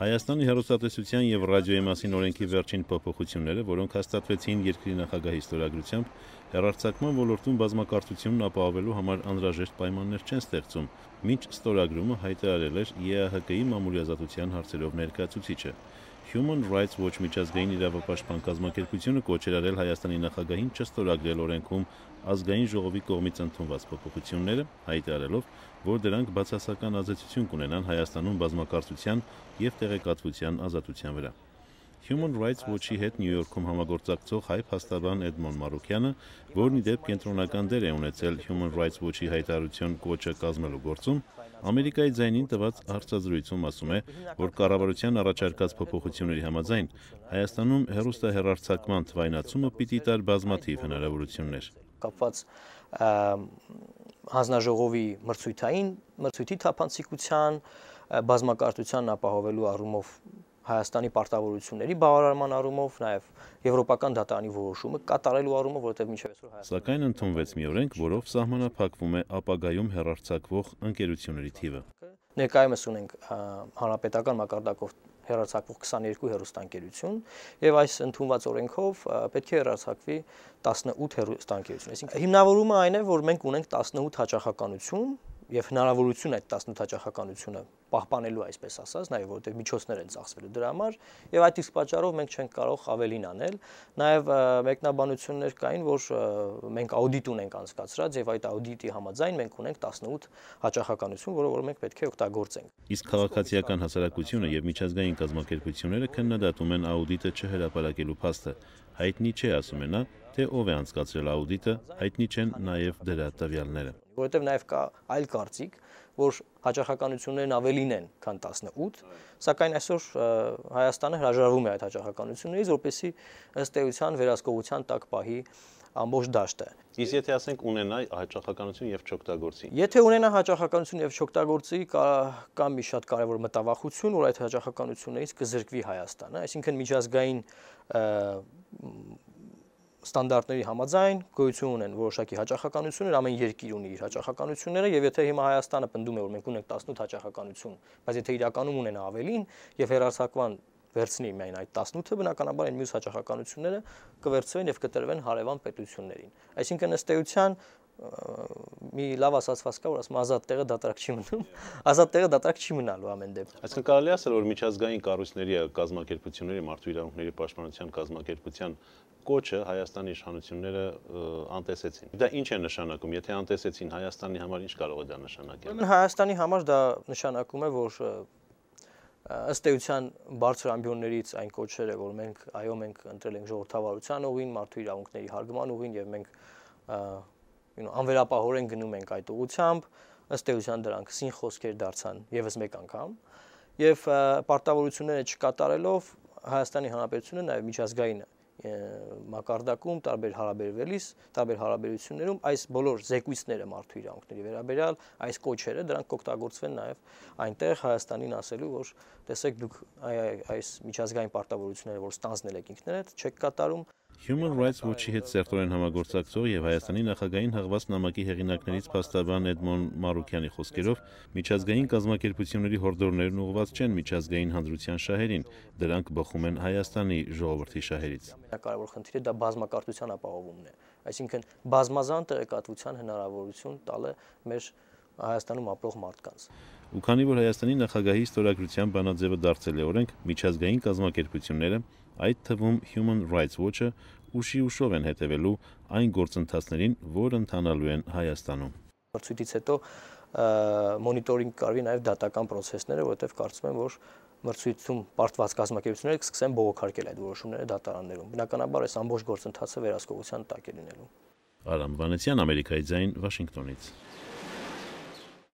Հայաստանի հեռուստատեսության եւ ռադիոյի մասին օրենքի վերջին փոփոխությունները, որոնք հաստատվեցին երկրի նախագահի ստորագրությամբ, հերարցակման ոլորտում բազմակարծությունն ապահովելու համար անհրաժեշտ պայմաններ չեն ստեղծում։ Մինչ ստորագրումը հայտարարել էր ԵԱՀԿ-ի մամուլի ազատության հարցերով ներկայացուցիչը։ Human Rights Watch միջազգային իրավապաշտպան կազմակերպությունը կոչ էր արել Հայաստանի նախագահին չստորագրել օրենքում ազգային ժողովի կողմից ընդունված փոփոխությունները, հայտարարելով, որ դրանք բացասական ազդեցություն կունենան Հայաստանում բազմակարծության եւ տեղեկատվության ազատության վրա։ Human Rights Watch-ի հետ Նյու Յորքում համագործակցող հայ փաստաբան Էդմոն Մարուկյանը, որն ի դեպ կենտրոնական դեր է ունեցել Human Rights Watch-ի հայտարարություն կոչը կազմելու գործում, Ամերիկայի ձայնին տված հարցազրույցում ասում է, որ կառավարության առաջարկած փոփոխությունների համաձայն Հայաստանում հերոստահերարցակման թվայնացումը պիտի տար բազմաթիվ հնարավորություններ կապված հանձնաժողովի մրցույթային, մրցույթի թափանցիկության, բազմակարծության ապահովելու առումով Հայաստանի պարտավորությունների բավարարման առումով, նաև եվրոպական դատարանի որոշումը կատարելու առումով, որովհետև մինչև այսօր Հայաստանը Սակայն ընդունվեց մի օրենք, որով սահմանափակվում է ապագայում հերարցակվող ընկերությունների թիվը։ Ներկայումս ունենք հանրապետական մակարդակով հերարցակվող 22 հերոստանգերություն եւ այս ընդունված օրենքով պետք է հերարցակվի 18 հերոստանգերություն։ Այսինքն հիմնավորումը այն է, որ մենք ունենք 18 հաճախականություն, եւ հնարավորություն այդ 18 հաճախականությունը պահպանելու այսպես ասած, նաեւ որտեղ միջոցներ են ծախսվելու դրա համար եւ այդ իսկ պատճառով մենք չենք կարող ավելին անել։ Նաեւ մեկնաբանություններ կային, որ մենք աուդիտ ունենք անցկացրած եւ այդ աուդիտի համաձայն մենք ունենք 18 հաճախականություն, որը որ մենք պետք է օգտագործենք։ Իսկ քաղաքացիական հասարակությունը եւ միջազգային կազմակերպությունները քննադատում են աուդիտը չհրապարակելու փաստը։ Հայտնի չէ, ասում է նա, թե ով է անցկացրել աուդիտը, հայտնի չեն նաեւ դրա տվյալները որովհետև նաև կա այլ կարծիք, որ հաջողականություններն ավելին են, քան 18, սակայն այսօր Հայաստանը հրաժարվում է այդ հաջողականություններից, որպեսզի ըստ էության վերահսկողության տակ պահի ամբողջ դաշտը։ Իսկ եթե ասենք ունենա հաճախականություն եւ չօգտագործի։ Եթե ունենա հաճախականություն եւ չօգտագործի, կամ մի շատ կարեւոր մտավախություն, որ այդ հաճախականություններից կզրկվի Հայաստանը, այսինքն միջազգային ստանդարտների համաձայն գոյություն ունեն որոշակի հաճախականություններ, ամեն երկիր ունի իր հաճախականությունները եւ եթե հիմա Հայաստանը պնդում է որ մենք ունենք 18 հաճախականություն, բայց եթե իրականում ունեն ավելին եւ հերարցակման վերցնի միայն այդ 18-ը, բնականաբար այն մյուս հաճախականությունները կվերցվեն եւ կտրվեն հարևան պետություններին։ Այսինքն ըստ էության մի լավ ասացված կա, որ ասում ազատ տեղը դատարկ չի մնում։ Ազատ տեղը դատարկ չի մնալու ամեն դեպքում։ Այսինքն կարելի ասել, որ միջազգային կառույցների կազմակերպությունների մարդու իրավունքների պաշտպանության կազմակերպության կոչը Հայաստանի իշխանությունները անտեսեցին։ Դա ինչ է նշանակում, եթե անտեսեցին Հայաստանի համար ինչ կարող է դա նշանակել։ Ուրեմն Հայաստանի համար դա նշանակում է, որ ըստ էության բարձր ամբիոններից այն կոչերը, որ մենք այո մենք ընտրել ենք ժողովրդավարության ուղին, մարդու իրավունքների հարգման ուղին եւ մենք անվերապահորեն գնում ենք այդ ուղությամբ, ըստ էության դրանք սին խոսքեր դարձան եւս մեկ անգամ եւ պարտավորությունները չկատարելով Հայաստանի Հանրապետությունը նաեւ միջազգային մակարդակում տարբեր հարաբերվելիս, տարբեր հարաբերություններում այս բոլոր զեկույցները մարդու իրավունքների վերաբերյալ, այս կոչերը դրանք կօգտագործվեն նաև այնտեղ Հայաստանին ասելու, որ տեսեք դուք այս միջազգային պարտավորությունները, որ ստանձնել եք ինքներդ, չեք կատարում, Human Rights Watch-ի հետ սերտորեն համագործակցող եւ Հայաստանի նախագահային հաղված նամակի հեղինակներից փաստաբան Էդմոն Մարուկյանի խոսքերով միջազգային կազմակերպությունների հորդորներն ուղղված չեն միջազգային հանրության շահերին, դրանք բխում են Հայաստանի ժողովրդի շահերից։ Կարևոր խնդիրը դա բազմակարդության ապահովումն է, այսինքն բազմազան տեղեկատվության հնարավորություն տալը մեր Հայաստանում ապրող մարդկանց։ Ու քանի որ Հայաստանի նախագահի ստորագրության բանաձևը դարձել է օրենք, միջազգային կազմակերպությունները, այդ թվում Human Rights Watch-ը ուշի ուշով են հետևելու այն գործընթացներին, որ ընթանալու են Հայաստանում։ Մրցույթից հետո մոնիտորինգ կարվի նաև դատական process-ները, որովհետև կարծում եմ, որ մրցույթում պարտված կազմակերպությունները կսկսեն բողոքարկել այդ որոշումները դատարաններում։ Բնականաբար այս ամբողջ գործընթացը վերահսկողության տակ է լինելու։ Արամ Վանեսյան, Ամերիկայի ձայն, Վաշինգտոնից։